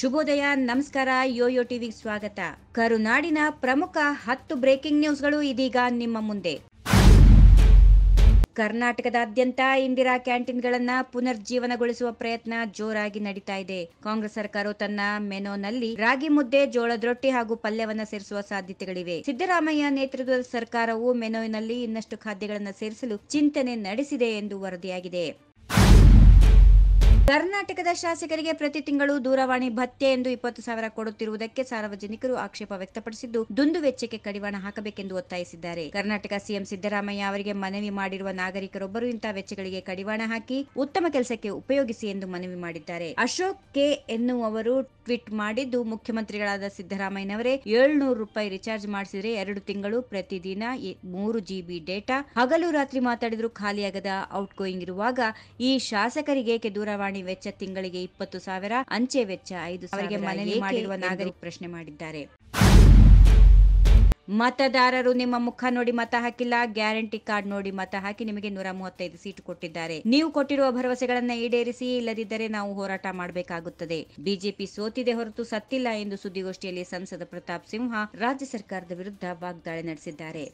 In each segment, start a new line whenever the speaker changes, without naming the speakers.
ಶುಭೋದಯ ನಮಸ್ಕಾರ Yoyo TV ಸ್ವಾಗತ ಕರುನಾಡಿನ ಪ್ರಮುಖ ಹತ್ತು ಬ್ರೇಕಿಂಗ್ ನ್ಯೂಸ್ಗಳು ಇದೀಗ ನಿಮ್ಮ ಮುಂದೆ ಕರ್ನಾಟಕದಾದ್ಯಂತ ಇಂದಿರಾ ಕ್ಯಾಂಟೀನ್ಗಳನ್ನ ಪುನರ್ಜೀವನಗೊಳಿಸುವ ಪ್ರಯತ್ನ ಜೋರಾಗಿ ನಡೀತಾ ಇದೆ ಕಾಂಗ್ರೆಸ್ ಸರ್ಕಾರ ತನ್ನ ಮೆನೋನಲ್ಲಿ ರಾಗಿ ಮುದ್ದೆ ಜೋಳದ ರೊಟ್ಟಿ ಹಾಗೂ ಪಲ್ಯವನ್ನು ಸೇರಿಸುವ ಸಾಧ್ಯತೆಗಳಿವೆ ಸಿದ್ದರಾಮಯ್ಯ ನೇತೃತ್ವದ ಸರ್ಕಾರವು ಮೆನೋನಲ್ಲಿ ಇನ್ನಷ್ಟು ಖಾದ್ಯಗಳನ್ನು ಸೇರಿಸಲು ಚಿಂತನೆ ನಡೆಸಿದೆ ಎಂದು ವರದಿಯಾಗಿದೆ ಕರ್ನಾಟಕದ ಶಾಸಕರಿಗೆ ಪ್ರತಿ ತಿಂಗಳು ದೂರವಾಣಿ ಭತ್ಯೆ ಎಂದು ಇಪ್ಪತ್ತು ಸಾವಿರ ಕೊಡುತ್ತಿರುವುದಕ್ಕೆ ಸಾರ್ವಜನಿಕರು ಆಕ್ಷೇಪ ವ್ಯಕ್ತಪಡಿಸಿದ್ದು ದುಂದು ವೆಚ್ಚಕ್ಕೆ ಕಡಿವಾಣ ಹಾಕಬೇಕೆಂದು ಒತ್ತಾಯಿಸಿದ್ದಾರೆ ಕರ್ನಾಟಕ ಸಿಎಂ ಸಿದ್ದರಾಮಯ್ಯ ಅವರಿಗೆ ಮನವಿ ಮಾಡಿರುವ ನಾಗರಿಕರೊಬ್ಬರು ಇಂತಹ ವೆಚ್ಚಗಳಿಗೆ ಕಡಿವಾಣ ಹಾಕಿ ಉತ್ತಮ ಕೆಲಸಕ್ಕೆ ಉಪಯೋಗಿಸಿ ಎಂದು ಮನವಿ ಮಾಡಿದ್ದಾರೆ ಅಶೋಕ್ ಕೆ ಎನ್ನುವರು ಟ್ವೀಟ್ ಮಾಡಿದ್ದು ಮುಖ್ಯಮಂತ್ರಿಗಳಾದ ಸಿದ್ದರಾಮಯ್ಯನವರೇ ಏಳ್ನೂರು ರೂಪಾಯಿ ರಿಚಾರ್ಜ್ ಮಾಡಿಸಿದರೆ ಎರಡು ತಿಂಗಳು ಪ್ರತಿದಿನ ಮೂರು ಜಿಬಿ ಡೇಟಾ ಹಗಲು ರಾತ್ರಿ ಮಾತಾಡಿದರೂ ಖಾಲಿಯಾಗದ ಔಟ್ ಗೋಯಿಂಗ್ ಇರುವಾಗ ಈ ಶಾಸಕರಿಗೇಕೆ ದೂರವಾಣಿ ವೆಚ್ಚ ತಿಂಗಳಿಗೆ ಇಪ್ಪತ್ತು ಸಾವಿರ ಅಂಚೆ ವೆಚ್ಚ ಐದು ಸಾವಿರ ಮನವಿ ಮಾಡಿರುವ ನಾಗರಿಕ ಪ್ರಶ್ನೆ ಮಾಡಿದ್ದಾರೆ ಮತದಾರರು ನಿಮ್ಮ ಮುಖ ನೋಡಿ ಮತ ಹಾಕಿಲ್ಲ ಗ್ಯಾರಂಟಿ ಕಾರ್ಡ್ ನೋಡಿ ಮತ ಹಾಕಿ ನಿಮಗೆ ನೂರ ಮೂವತ್ತೈದು ಸೀಟು ಕೊಟ್ಟಿದ್ದಾರೆ ನೀವು ಕೊಟ್ಟಿರುವ ಭರವಸೆಗಳನ್ನ ಈಡೇರಿಸಿ ಇಲ್ಲದಿದ್ದರೆ ನಾವು ಹೋರಾಟ ಮಾಡಬೇಕಾಗುತ್ತದೆ ಬಿಜೆಪಿ ಸೋತಿದೆ ಹೊರತು ಸತ್ತಿಲ್ಲ ಎಂದು ಸುದ್ದಿಗೋಷ್ಠಿಯಲ್ಲಿ ಸಂಸದ ಪ್ರತಾಪ್ ಸಿಂಹ ರಾಜ್ಯ ಸರ್ಕಾರದ ವಿರುದ್ಧ ವಾಗ್ದಾಳಿ ನಡೆಸಿದ್ದಾರೆ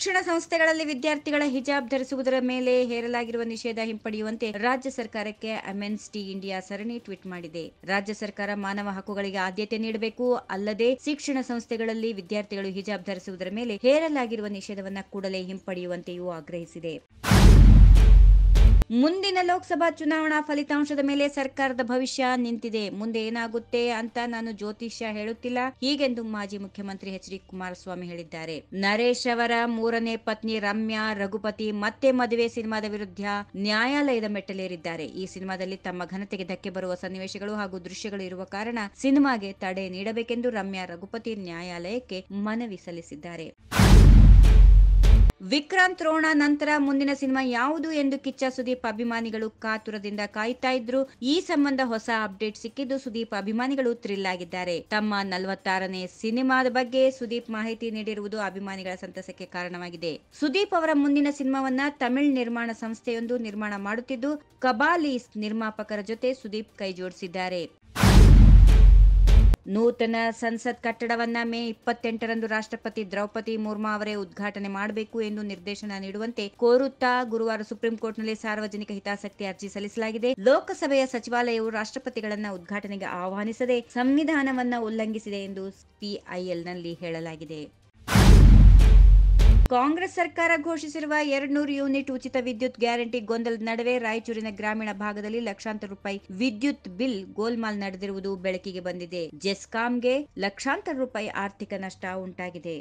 ಶಿಕ್ಷಣ ಸಂಸ್ಥೆಗಳಲ್ಲಿ ವಿದ್ಯಾರ್ಥಿಗಳ ಹಿಜಾಬ್ ಧರಿಸುವುದರ ಮೇಲೆ ಹೇರಲಾಗಿರುವ ನಿಷೇಧ ಹಿಂಪಡೆಯುವಂತೆ ರಾಜ್ಯ ಸರ್ಕಾರಕ್ಕೆ ಅಮೆನ್ಸ್ ಟಿ ಇಂಡಿಯಾ ಸರಣಿ ಟ್ವೀಟ್ ಮಾಡಿದೆ ರಾಜ್ಯ ಸರ್ಕಾರ ಮಾನವ ಹಕ್ಕುಗಳಿಗೆ ಆದ್ಯತೆ ನೀಡಬೇಕು ಅಲ್ಲದೆ ಶಿಕ್ಷಣ ಸಂಸ್ಥೆಗಳಲ್ಲಿ ವಿದ್ಯಾರ್ಥಿಗಳು ಹಿಜಾಬ್ ಧರಿಸುವುದರ ಮೇಲೆ ಹೇರಲಾಗಿರುವ ನಿಷೇಧವನ್ನು ಕೂಡಲೇ ಹಿಂಪಡೆಯುವಂತೆಯೂ ಆಗ್ರಹಿಸಿದೆ ಮುಂದಿನ ಲೋಕಸಭಾ ಚುನಾವಣಾ ಫಲಿತಾಂಶದ ಮೇಲೆ ಸರ್ಕಾರದ ಭವಿಷ್ಯ ನಿಂತಿದೆ ಮುಂದೆ ಏನಾಗುತ್ತೆ ಅಂತ ನಾನು ಜ್ಯೋತಿಷ್ಯ ಹೇಳುತ್ತಿಲ್ಲ ಹೀಗೆಂದು ಮಾಜಿ ಮುಖ್ಯಮಂತ್ರಿ ಎಚ್ ಡಿ ಕುಮಾರಸ್ವಾಮಿ ಹೇಳಿದ್ದಾರೆ ನರೇಶ್ ಅವರ ಮೂರನೇ ಪತ್ನಿ ರಮ್ಯಾ ರಘುಪತಿ ಮತ್ತೆ ಮದುವೆ ಸಿನಿಮಾದ ವಿರುದ್ಧ ನ್ಯಾಯಾಲಯದ ಮೆಟ್ಟಲೇರಿದ್ದಾರೆ ಈ ಸಿನಿಮಾದಲ್ಲಿ ತಮ್ಮ ಘನತೆಗೆ ಧಕ್ಕೆ ಬರುವ ಸನ್ನಿವೇಶಗಳು ಹಾಗೂ ದೃಶ್ಯಗಳು ಇರುವ ಕಾರಣ ಸಿನಿಮಾಗೆ ತಡೆ ನೀಡಬೇಕೆಂದು ರಮ್ಯಾ ರಘುಪತಿ ನ್ಯಾಯಾಲಯಕ್ಕೆ ಮನವಿ ಸಲ್ಲಿಸಿದ್ದಾರೆ ವಿಕ್ರಾಂತ್ ರೋಣ ನಂತರ ಮುಂದಿನ ಸಿನಿಮಾ ಯಾವುದು ಎಂದು ಕಿಚ್ಚ ಸುದೀಪ್ ಅಭಿಮಾನಿಗಳು ಕಾತುರದಿಂದ ಕಾಯ್ತಾ ಇದ್ರು ಈ ಸಂಬಂಧ ಹೊಸ ಅಪ್ಡೇಟ್ ಸಿಕ್ಕಿದ್ದು ಸುದೀಪ್ ಅಭಿಮಾನಿಗಳು ಥ್ರಿಲ್ ಆಗಿದ್ದಾರೆ ತಮ್ಮ ನಲವತ್ತಾರನೇ ಸಿನಿಮಾದ ಬಗ್ಗೆ ಸುದೀಪ್ ಮಾಹಿತಿ ನೀಡಿರುವುದು ಅಭಿಮಾನಿಗಳ ಸಂತಸಕ್ಕೆ ಕಾರಣವಾಗಿದೆ ಸುದೀಪ್ ಅವರ ಮುಂದಿನ ಸಿನಿಮಾವನ್ನ ತಮಿಳ್ ನಿರ್ಮಾಣ ಸಂಸ್ಥೆಯೊಂದು ನಿರ್ಮಾಣ ಮಾಡುತ್ತಿದ್ದು ಕಬಾಲೀಸ್ ನಿರ್ಮಾಪಕರ ಜೊತೆ ಸುದೀಪ್ ಕೈ ಜೋಡಿಸಿದ್ದಾರೆ ನೂತನ ಸಂಸತ್ ಕಟ್ಟಡವನ್ನ ಮೇ ಇಪ್ಪತ್ತೆಂಟರಂದು ರಾಷ್ಟ್ರಪತಿ ದ್ರೌಪದಿ ಮುರ್ಮು ಅವರೇ ಉದ್ಘಾಟನೆ ಮಾಡಬೇಕು ಎಂದು ನಿರ್ದೇಶನ ನೀಡುವಂತೆ ಕೋರುತ್ತಾ ಗುರುವಾರ ಸುಪ್ರೀಂ ಕೋರ್ಟ್ನಲ್ಲಿ ಸಾರ್ವಜನಿಕ ಹಿತಾಸಕ್ತಿ ಅರ್ಜಿ ಸಲ್ಲಿಸಲಾಗಿದೆ ಲೋಕಸಭೆಯ ಸಚಿವಾಲಯವು ರಾಷ್ಟ್ರಪತಿಗಳನ್ನ ಉದ್ಘಾಟನೆಗೆ ಆಹ್ವಾನಿಸದೆ ಸಂವಿಧಾನವನ್ನ ಉಲ್ಲಂಘಿಸಿದೆ ಎಂದು ಪಿಐಎಲ್ನಲ್ಲಿ ಹೇಳಲಾಗಿದೆ ಕಾಂಗ್ರೆಸ್ ಸರ್ಕಾರ ಘೋಷಿಸಿರುವ ಎರಡ್ನೂರು ಯೂನಿಟ್ ಉಚಿತ ವಿದ್ಯುತ್ ಗ್ಯಾರಂಟಿ ಗೊಂದಲದ ನಡುವೆ ರಾಯಚೂರಿನ ಗ್ರಾಮೀಣ ಭಾಗದಲ್ಲಿ ಲಕ್ಷಾಂತರ ರೂಪಾಯಿ ವಿದ್ಯುತ್ ಬಿಲ್ ಗೋಲ್ಮಾಲ್ ನಡೆದಿರುವುದು ಬೆಳಕಿಗೆ ಬಂದಿದೆ ಜೆಸ್ಕಾಂಗೆ ಲಕ್ಷಾಂತರ ರೂಪಾಯಿ ಆರ್ಥಿಕ ನಷ್ಟ ಉಂಟಾಗಿದೆ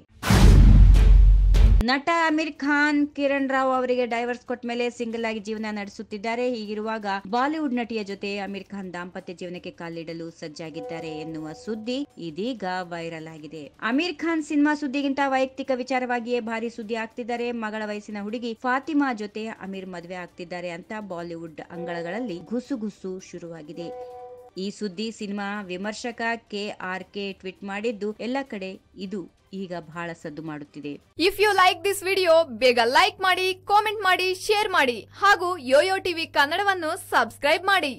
ನಟ ಅಮೀರ್ ಖಾನ್ ಕಿರಣ್ ರಾವ್ ಅವರಿಗೆ ಡೈವರ್ಸ್ ಕೊಟ್ಟ ಮೇಲೆ ಸಿಂಗಲ್ ಆಗಿ ಜೀವನ ನಡೆಸುತ್ತಿದ್ದಾರೆ ಹೀಗಿರುವಾಗ ಬಾಲಿವುಡ್ ನಟಿಯ ಜೊತೆ ಅಮೀರ್ ಖಾನ್ ದಾಂಪತ್ಯ ಜೀವನಕ್ಕೆ ಕಾಲಿಡಲು ಸಜ್ಜಾಗಿದ್ದಾರೆ ಎನ್ನುವ ಸುದ್ದಿ ಇದೀಗ ವೈರಲ್ ಆಗಿದೆ ಅಮೀರ್ ಖಾನ್ ಸಿನಿಮಾ ಸುದ್ದಿಗಿಂತ ವೈಯಕ್ತಿಕ ವಿಚಾರವಾಗಿಯೇ ಭಾರಿ ಸುದ್ದಿ ಆಗ್ತಿದ್ದಾರೆ ಮಗಳ ವಯಸ್ಸಿನ ಹುಡುಗಿ ಫಾತಿಮಾ ಜೊತೆ ಅಮೀರ್ ಮದುವೆ ಆಗ್ತಿದ್ದಾರೆ ಅಂತ ಬಾಲಿವುಡ್ ಅಂಗಳಗಳಲ್ಲಿ ಗುಸುಗುಸು ಶುರುವಾಗಿದೆ ಈ ಸುದ್ದಿ ಸಿನಿಮಾ ವಿಮರ್ಶಕ ಕೆ ಆರ್ ಕೆ ಟ್ವೀಟ್ ಮಾಡಿದ್ದು ಎಲ್ಲ ಕಡೆ ಇದು ಈಗ ಬಹಳ ಸದ್ದು ಮಾಡುತ್ತಿದೆ if you like this video ಬೇಗ ಲೈಕ್ ಮಾಡಿ ಕಾಮೆಂಟ್ ಮಾಡಿ ಶೇರ್ ಮಾಡಿ ಹಾಗೂ ಯೋಯೋ ಟಿವಿ ಕನ್ನಡವನ್ನು ಸಬ್ಸ್ಕ್ರೈಬ್ ಮಾಡಿ